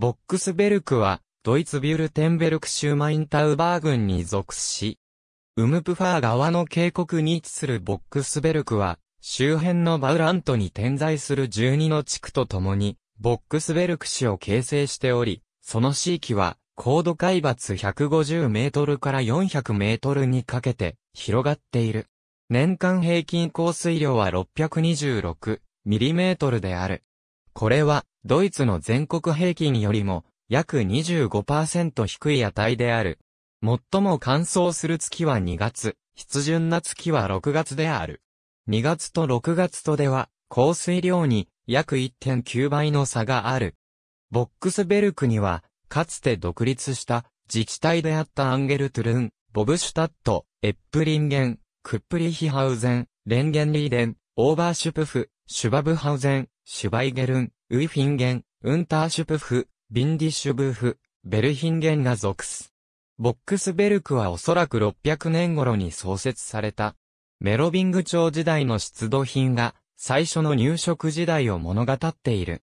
ボックスベルクは、ドイツビュルテンベルク州マインタウバー郡に属し、ウムプファー側の渓谷に位置するボックスベルクは、周辺のバウラントに点在する12の地区とともに、ボックスベルク市を形成しており、その地域は、高度海抜150メートルから400メートルにかけて広がっている。年間平均降水量は626ミリメートルである。これは、ドイツの全国平均よりも、約25%低い値である。最も乾燥する月は2月、湿潤な月は6月である。2月と6月とでは、降水量に約1.9倍の差がある。ボックスベルクには、かつて独立した自治体であったアンゲルトゥルン、ボブシュタット、エップリンゲン、クップリヒハウゼン、レンゲンリーデン、オーバーシュプフ、シュバブハウゼン、シュバイゲルン、ウイフィンゲン、ウンターシュプフ、ビンディッシュブーフ、ベルヒンゲンが属す。ボックスベルクはおそらく600年頃に創設された。メロビング朝時代の出土品が最初の入植時代を物語っている。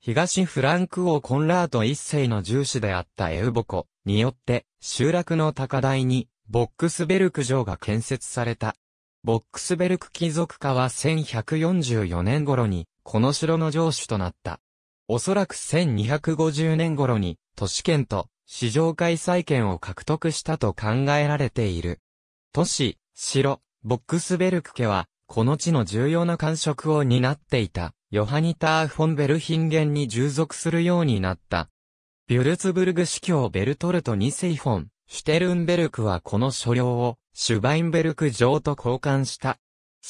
東フランク王コンラート一世の重視であったエウボコによって集落の高台にボックスベルク城が建設された。ボックスベルク貴族家は1144年頃にこの城の城主となった。おそらく1250年頃に都市圏と市場開催権を獲得したと考えられている。都市、城、ボックスベルク家は、この地の重要な官職を担っていた、ヨハニター・フォンベルヒンゲンに従属するようになった。ビュルツブルグ司教ベルトルト2世フォン、シュテルンベルクはこの所領を、シュバインベルク城と交換した。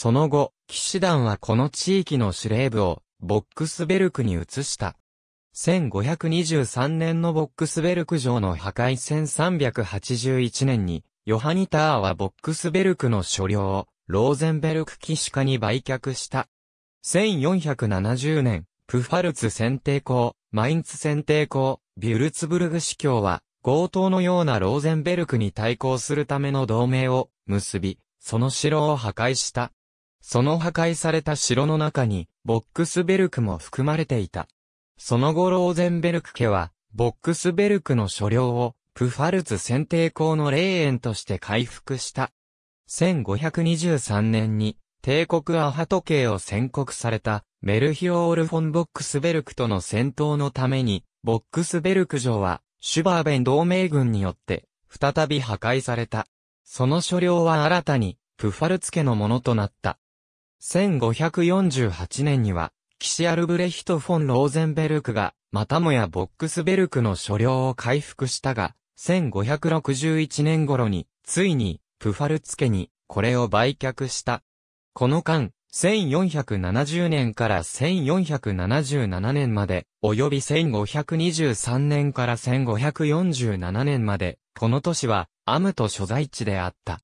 その後、騎士団はこの地域の司令部を、ボックスベルクに移した。1523年のボックスベルク城の破壊1381年に、ヨハニターはボックスベルクの所領を、ローゼンベルク騎士家に売却した。1470年、プファルツ選定校、マインツ選定校、ビュルツブルグ司教は、強盗のようなローゼンベルクに対抗するための同盟を結び、その城を破壊した。その破壊された城の中に、ボックスベルクも含まれていた。その後ローゼンベルク家は、ボックスベルクの所領を、プファルツ選定校の霊園として回復した。1523年に、帝国アハト系を宣告された、メルヒオール・フォン・ボックスベルクとの戦闘のために、ボックスベルク城は、シュバーベン同盟軍によって、再び破壊された。その所領は新たに、プファルツ家のものとなった。1548年には、キシアルブレヒト・フォン・ローゼンベルクが、またもやボックスベルクの所領を回復したが、1561年頃に、ついに、プファルツ家に、これを売却した。この間、1470年から1477年まで、および1523年から1547年まで、この都市は、アムト所在地であった。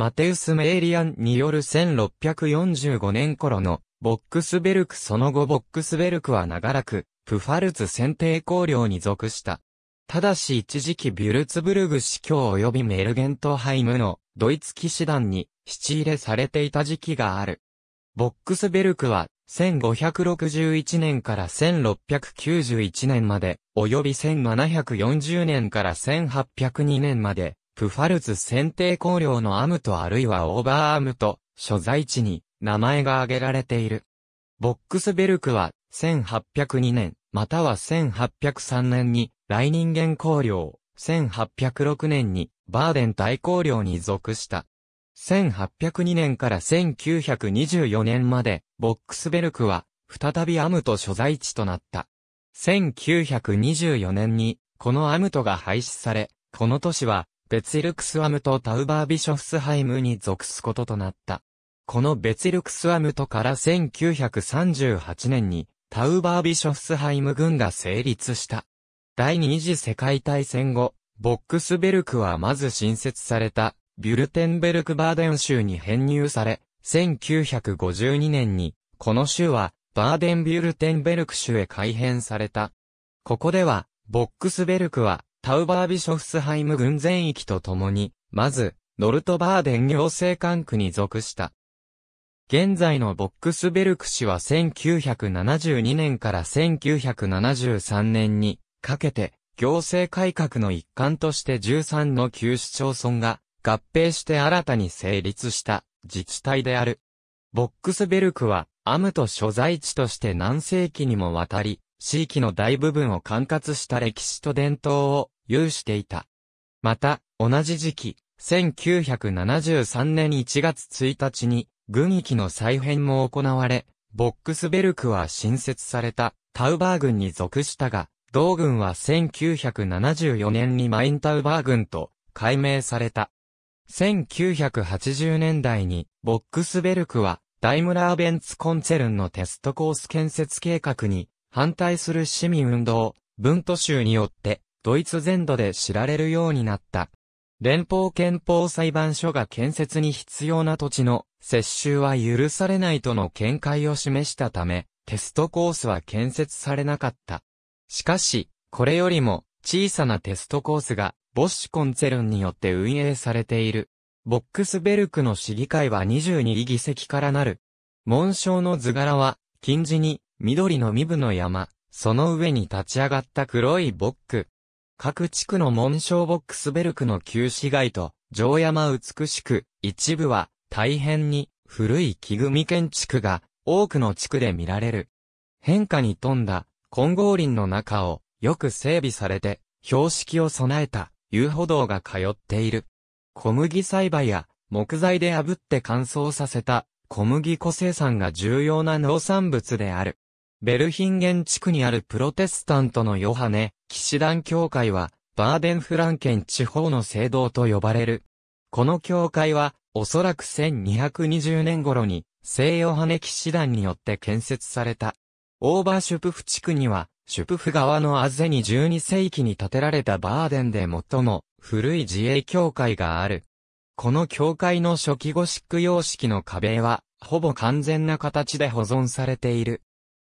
マテウス・メーリアンによる1645年頃のボックスベルクその後ボックスベルクは長らくプファルツ選定公領に属した。ただし一時期ビュルツブルグ司教及びメルゲントハイムのドイツ騎士団に七入れされていた時期がある。ボックスベルクは1561年から1691年まで、及び1740年から1802年まで、プファルズ選定公領のアムトあるいはオーバーアムト、所在地に名前が挙げられている。ボックスベルクは、1802年、または1803年に、ラン人間公領、1806年に、バーデン大公領に属した。1802年から1924年まで、ボックスベルクは、再びアムト所在地となった。1924年に、このアムトが廃止され、この都市は、ベツィルクスワムとタウバービショフスハイムに属すこととなった。このベツィルクスワムとから1938年にタウバービショフスハイム軍が成立した。第二次世界大戦後、ボックスベルクはまず新設されたビュルテンベルクバーデン州に編入され、1952年にこの州はバーデンビュルテンベルク州へ改編された。ここでは、ボックスベルクはタウバービショフスハイム軍全域とともに、まず、ノルトバーデン行政管区に属した。現在のボックスベルク市は1972年から1973年にかけて行政改革の一環として13の旧市町村が合併して新たに成立した自治体である。ボックスベルクはアムと所在地として何世紀にもわたり地域の大部分を管轄した歴史と伝統を有していた。また、同じ時期、1973年1月1日に、軍域の再編も行われ、ボックスベルクは新設されたタウバー軍に属したが、同軍は1974年にマインタウバー軍と改名された。1980年代にボックスベルクはダイムラーベンツコンチェルンのテストコース建設計画に反対する市民運動、文都州によって、ドイツ全土で知られるようになった。連邦憲法裁判所が建設に必要な土地の接収は許されないとの見解を示したため、テストコースは建設されなかった。しかし、これよりも小さなテストコースがボッシュコンツェルンによって運営されている。ボックスベルクの市議会は22議席からなる。紋章の図柄は、近似に緑の身分の山、その上に立ち上がった黒いボック。各地区の紋章ボックスベルクの旧市街と、城山美しく、一部は大変に古い木組建築が多くの地区で見られる。変化に富んだ金剛林の中をよく整備されて、標識を備えた遊歩道が通っている。小麦栽培や木材で炙って乾燥させた小麦粉生産が重要な農産物である。ベルヒンゲン地区にあるプロテスタントのヨハネ、騎士団教会は、バーデンフランケン地方の聖堂と呼ばれる。この教会は、おそらく1220年頃に、聖ヨハネ騎士団によって建設された。オーバーシュプフ地区には、シュプフ川のアゼに12世紀に建てられたバーデンで最も古い自衛教会がある。この教会の初期ゴシック様式の壁は、ほぼ完全な形で保存されている。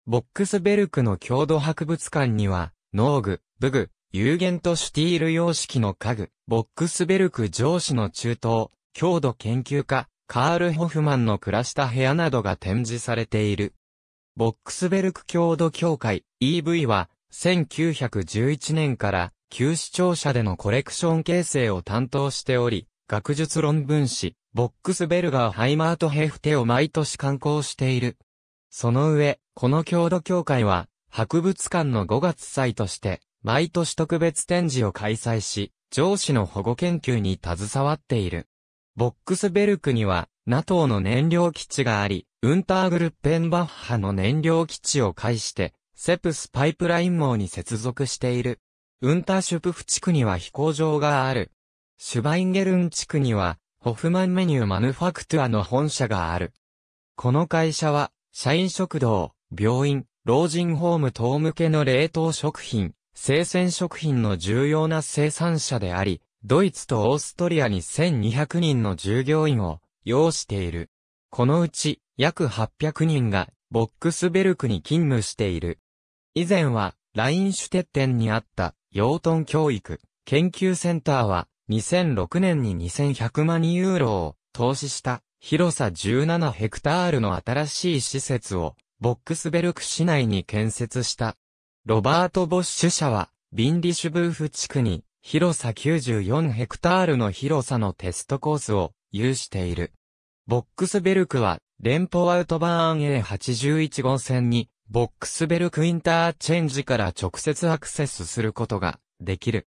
ボックスベルクの郷土博物館には、農具、武具、有限とシュティール様式の家具、ボックスベルク上司の中東、郷土研究家、カール・ホフマンの暮らした部屋などが展示されている。ボックスベルク郷土協会 EV は、1911年から、旧市庁舎でのコレクション形成を担当しており、学術論文誌、ボックスベルガー・ハイマート・ヘフテを毎年刊行している。その上、この郷土協会は、博物館の5月祭として、毎年特別展示を開催し、上司の保護研究に携わっている。ボックスベルクには、NATO の燃料基地があり、ウンターグルッペンバッハの燃料基地を介して、セプスパイプライン網に接続している。ウンターシュプフ地区には飛行場がある。シュバインゲルン地区には、ホフマンメニューマヌファクトゥアの本社がある。この会社は、社員食堂、病院、老人ホーム等向けの冷凍食品、生鮮食品の重要な生産者であり、ドイツとオーストリアに1200人の従業員を要している。このうち約800人がボックスベルクに勤務している。以前はラインシュテッテンにあった養豚教育研究センターは2006年に2100万ユーロを投資した広さ17ヘクタールの新しい施設を、ボックスベルク市内に建設した。ロバート・ボッシュ社は、ビンディシュブーフ地区に、広さ94ヘクタールの広さのテストコースを有している。ボックスベルクは、連邦アウトバーン A81 号線に、ボックスベルクインターチェンジから直接アクセスすることができる。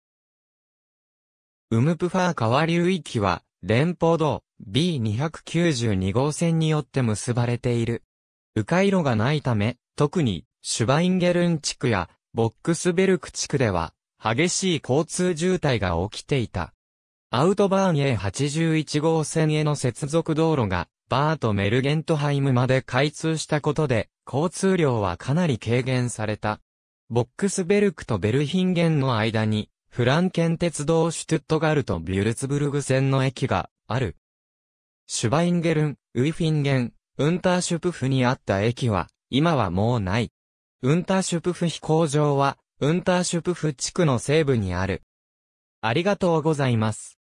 ウムプファー川流域は、連邦道、B292 号線によって結ばれている。迂回路がないため、特に、シュバインゲルン地区や、ボックスベルク地区では、激しい交通渋滞が起きていた。アウトバーン A81 号線への接続道路が、バーとメルゲントハイムまで開通したことで、交通量はかなり軽減された。ボックスベルクとベルヒンゲンの間に、フランケン鉄道シュトゥットガルト・ビュルツブルグ線の駅がある。シュバインゲルン、ウィフィンゲン、ウンターシュプフにあった駅は、今はもうない。ウンターシュプフ飛行場は、ウンターシュプフ地区の西部にある。ありがとうございます。